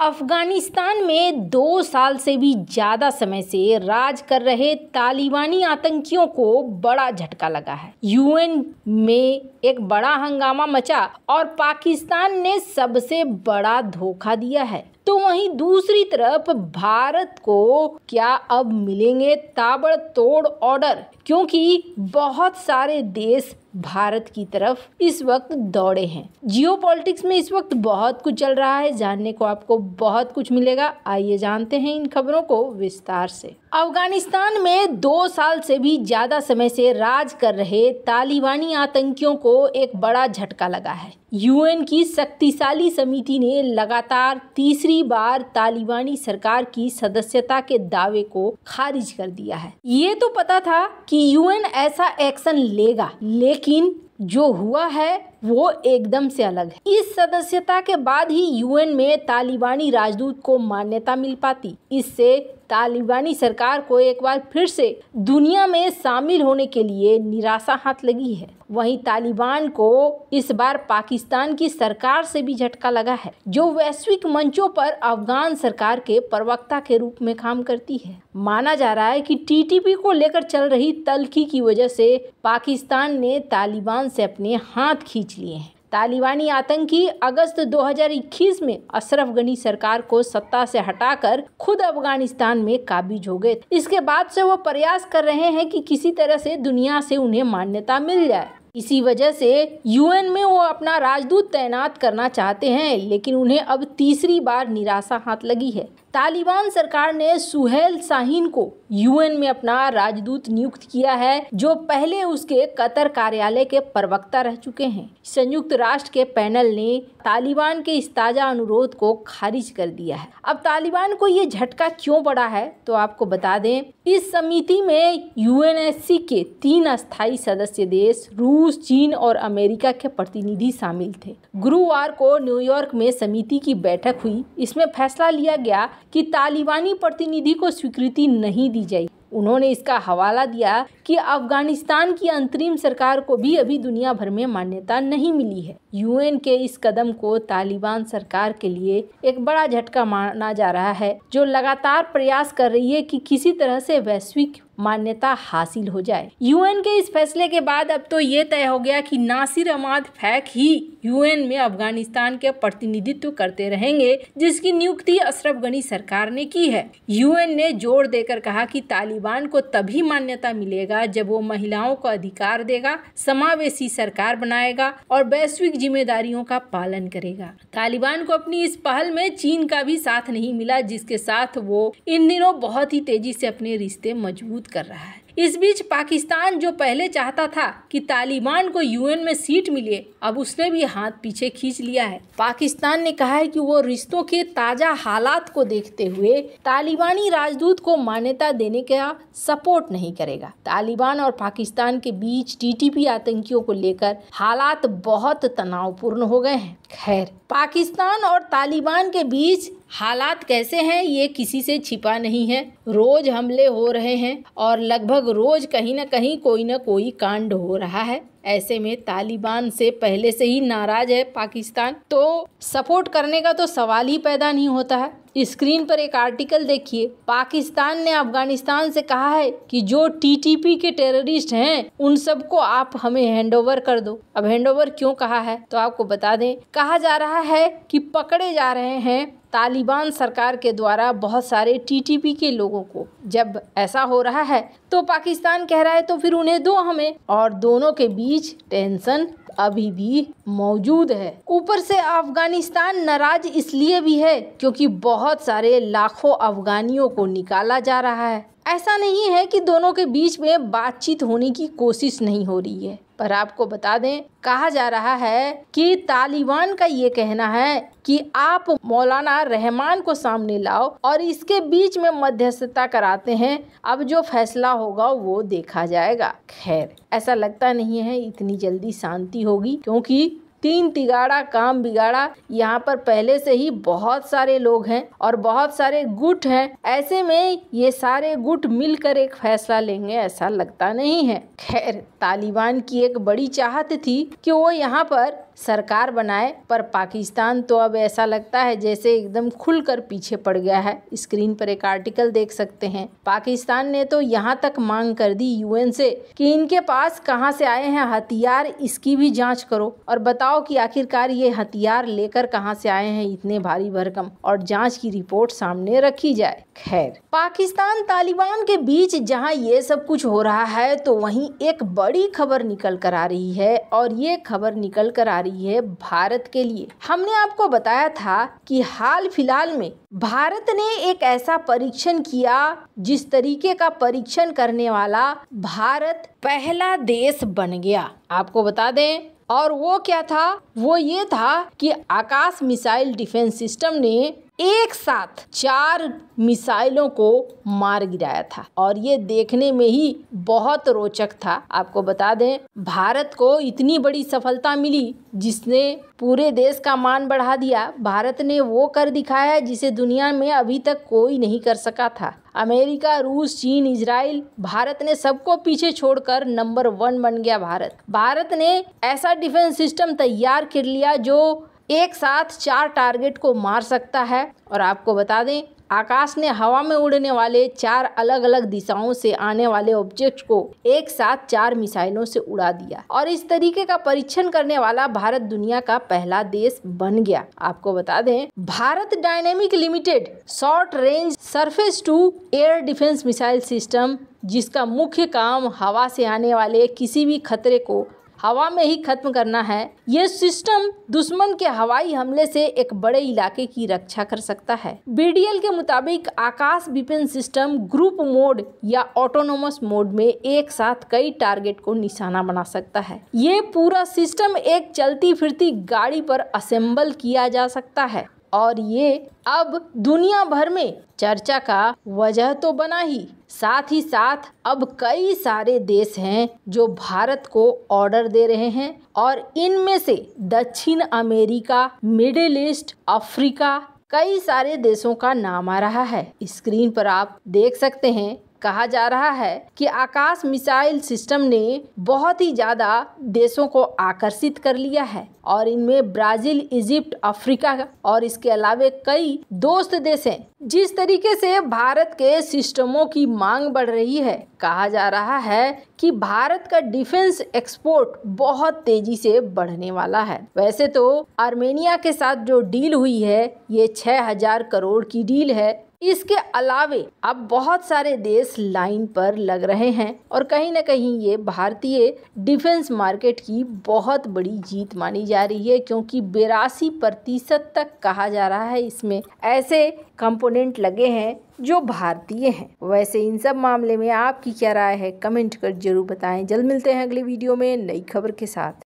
अफगानिस्तान में दो साल से भी ज़्यादा समय से राज कर रहे तालिबानी आतंकियों को बड़ा झटका लगा है यूएन में एक बड़ा हंगामा मचा और पाकिस्तान ने सबसे बड़ा धोखा दिया है तो वहीं दूसरी तरफ भारत को क्या अब मिलेंगे ताबड़तोड़ ऑर्डर क्योंकि बहुत सारे देश भारत की तरफ इस वक्त दौड़े हैं जियो पॉलिटिक्स में इस वक्त बहुत कुछ चल रहा है जानने को आपको बहुत कुछ मिलेगा आइए जानते हैं इन खबरों को विस्तार से अफगानिस्तान में दो साल से भी ज़्यादा समय से राज कर रहे तालिबानी आतंकियों को एक बड़ा झटका लगा है यूएन की शक्तिशाली समिति ने लगातार तीसरी तीसरी बार तालिबानी सरकार की सदस्यता के दावे को खारिज कर दिया है ये तो पता था कि यूएन ऐसा एक्शन लेगा लेकिन जो हुआ है वो एकदम से अलग है इस सदस्यता के बाद ही यूएन में तालिबानी राजदूत को मान्यता मिल पाती इससे तालिबानी सरकार को एक बार फिर से दुनिया में शामिल होने के लिए निराशा हाथ लगी है वहीं तालिबान को इस बार पाकिस्तान की सरकार से भी झटका लगा है जो वैश्विक मंचों पर अफगान सरकार के प्रवक्ता के रूप में काम करती है माना जा रहा है कि टीटीपी को लेकर चल रही तलखी की वजह से पाकिस्तान ने तालिबान से अपने हाथ खींच खींच लिए हैं तालिबानी आतंकी अगस्त 2021 में अशरफ गनी सरकार को सत्ता से हटाकर खुद अफगानिस्तान में काबिज हो गए इसके बाद से वो प्रयास कर रहे हैं कि किसी तरह से दुनिया से उन्हें मान्यता मिल जाए इसी वजह से यूएन में वो अपना राजदूत तैनात करना चाहते हैं लेकिन उन्हें अब तीसरी बार निराशा हाथ लगी है तालिबान सरकार ने सुहेल साहिन को यूएन में अपना राजदूत नियुक्त किया है जो पहले उसके कतर कार्यालय के प्रवक्ता रह चुके हैं संयुक्त राष्ट्र के पैनल ने तालिबान के इस ताज़ा अनुरोध को खारिज कर दिया है अब तालिबान को ये झटका क्यों पड़ा है तो आपको बता दें इस समिति में यूएनएससी के तीन अस्थायी सदस्य देश रूस चीन और अमेरिका के प्रतिनिधि शामिल थे गुरुवार को न्यूयॉर्क में समिति की बैठक हुई इसमें फैसला लिया गया कि तालिबानी प्रतिनिधि को स्वीकृति नहीं दी जाएगी उन्होंने इसका हवाला दिया कि अफगानिस्तान की अंतरिम सरकार को भी अभी दुनिया भर में मान्यता नहीं मिली है यूएन के इस कदम को तालिबान सरकार के लिए एक बड़ा झटका माना जा रहा है जो लगातार प्रयास कर रही है कि किसी तरह से वैश्विक मान्यता हासिल हो जाए यूएन के इस फैसले के बाद अब तो ये तय हो गया कि नासिर अहमद फैक ही यूएन में अफगानिस्तान के प्रतिनिधित्व करते रहेंगे जिसकी नियुक्ति अशरफ गनी सरकार ने की है यूएन ने जोर देकर कहा कि तालिबान को तभी मान्यता मिलेगा होगा जब वो महिलाओं को अधिकार देगा समावेशी सरकार बनाएगा और वैश्विक जिम्मेदारियों का पालन करेगा तालिबान को अपनी इस पहल में चीन का भी साथ नहीं मिला जिसके साथ वो इन दिनों बहुत ही तेजी से अपने रिश्ते मजबूत कर रहा है इस बीच पाकिस्तान जो पहले चाहता था कि तालिबान को यूएन में सीट मिले अब उसने भी हाथ पीछे खींच लिया है पाकिस्तान ने कहा है कि वो रिश्तों के ताज़ा हालात को देखते हुए तालिबानी राजदूत को मान्यता देने का सपोर्ट नहीं करेगा तालिबान और पाकिस्तान के बीच टीटीपी आतंकियों को लेकर हालात बहुत तनावपूर्ण हो गए हैं खैर पाकिस्तान और तालिबान के बीच हालात कैसे हैं ये किसी से छिपा नहीं है रोज हमले हो रहे हैं और लगभग रोज कहीं ना कहीं कोई ना कोई कांड हो रहा है ऐसे में तालिबान से पहले से ही नाराज है पाकिस्तान तो सपोर्ट करने का तो सवाल ही पैदा नहीं होता है स्क्रीन पर एक आर्टिकल देखिए पाकिस्तान ने अफगानिस्तान से कहा है कि जो टीटीपी के टेररिस्ट हैं उन सबको आप हमें हैंडओवर कर दो अब हैंडओवर क्यों कहा है तो आपको बता दें कहा जा रहा है कि पकड़े जा रहे हैं तालिबान सरकार के द्वारा बहुत सारे टीटीपी के लोगों को जब ऐसा हो रहा है तो पाकिस्तान कह रहा है तो फिर उन्हें दो हमें और दोनों के बीच टेंशन अभी भी मौजूद है ऊपर से अफगानिस्तान नाराज इसलिए भी है क्योंकि बहुत सारे लाखों अफगानियों को निकाला जा रहा है ऐसा नहीं है कि दोनों के बीच में बातचीत होने की कोशिश नहीं हो रही है पर आपको बता दें कहा जा रहा है कि तालिबान का ये कहना है कि आप मौलाना रहमान को सामने लाओ और इसके बीच में मध्यस्थता कराते हैं अब जो फैसला होगा वो देखा जाएगा खैर ऐसा लगता नहीं है इतनी जल्दी शांति होगी क्योंकि तीन तिगाड़ा काम बिगाड़ा यहाँ पर पहले से ही बहुत सारे लोग हैं और बहुत सारे गुट हैं ऐसे में ये सारे गुट मिलकर एक फैसला लेंगे ऐसा लगता नहीं है खैर तालिबान की एक बड़ी चाहत थी कि वो यहाँ पर सरकार बनाए पर पाकिस्तान तो अब ऐसा लगता है जैसे एकदम खुलकर पीछे पड़ गया है स्क्रीन पर एक आर्टिकल देख सकते हैं पाकिस्तान ने तो यहाँ तक मांग कर दी यूएन से कि इनके पास कहाँ से आए हैं हथियार इसकी भी जांच करो और बताओ कि आखिरकार ये हथियार लेकर कहाँ से आए हैं इतने भारी भरकम और जांच की रिपोर्ट सामने रखी जाए खैर पाकिस्तान तालिबान के बीच जहाँ ये सब कुछ हो रहा है तो वहीं एक बड़ी खबर निकल कर आ रही है और ये खबर निकल कर आ रही रही है भारत के लिए हमने आपको बताया था कि हाल फिलहाल में भारत ने एक ऐसा परीक्षण किया जिस तरीके का परीक्षण करने वाला भारत पहला देश बन गया आपको बता दें और वो क्या था वो ये था कि आकाश मिसाइल डिफेंस सिस्टम ने एक साथ चार मिसाइलों को मार गिराया था और ये देखने में ही बहुत रोचक था आपको बता दें भारत को इतनी बड़ी सफलता मिली जिसने पूरे देश का मान बढ़ा दिया भारत ने वो कर दिखाया जिसे दुनिया में अभी तक कोई नहीं कर सका था अमेरिका रूस चीन इजराइल भारत ने सबको पीछे छोड़कर नंबर वन बन गया भारत भारत ने ऐसा डिफेंस सिस्टम तैयार कर लिया जो एक साथ चार टारगेट को मार सकता है और आपको बता दें आकाश ने हवा में उड़ने वाले चार अलग अलग दिशाओं से आने वाले ऑब्जेक्ट को एक साथ चार मिसाइलों से उड़ा दिया और इस तरीके का परीक्षण करने वाला भारत दुनिया का पहला देश बन गया आपको बता दें Bharat Dynamic Limited short range surface to air defence missile system जिसका मुख्य काम हवा से आने वाले किसी भी खतरे को हवा में ही खत्म करना है ये सिस्टम दुश्मन के हवाई हमले से एक बड़े इलाके की रक्षा कर सकता है बीडीएल के मुताबिक Akash weapon system group mode या ऑटोनोमस मोड में एक साथ कई टारगेट को निशाना बना सकता है ये पूरा सिस्टम एक चलती फिरती गाड़ी पर असेंबल किया जा सकता है और ये अब दुनिया भर में चर्चा का वजह तो बना ही साथ ही साथ अब कई सारे देश हैं जो भारत को ऑर्डर दे रहे हैं और इनमें से दक्षिण अमेरिका मिडिल ईस्ट अफ्रीका कई सारे देशों का नाम आ रहा है स्क्रीन पर आप देख सकते हैं कहा जा रहा है कि आकाश मिसाइल सिस्टम ने बहुत ही ज़्यादा देशों को आकर्षित कर लिया है और इनमें ब्राज़ील इजिप्ट अफ्रीका और इसके अलावे कई दोस्त देश हैं जिस तरीके से भारत के सिस्टमों की मांग बढ़ रही है कहा जा रहा है कि भारत का डिफेंस एक्सपोर्ट बहुत तेजी से बढ़ने वाला है वैसे तो आर्मेनिया के साथ जो डील हुई है ये हजार करोड़ की डील है इसके अलावे अब बहुत सारे देश लाइन पर लग रहे हैं और कहीं ना कहीं ये भारतीय डिफेंस मार्केट की बहुत बड़ी जीत मानी जा रही है क्योंकि बेरासी प्रतिशत तक कहा जा रहा है इसमें ऐसे कंपोनेंट लगे हैं जो भारतीय हैं वैसे इन सब मामले में आपकी क्या राय है कमेंट कर जरूर बताएं जल्द मिलते हैं अगले वीडियो में नई खबर के साथ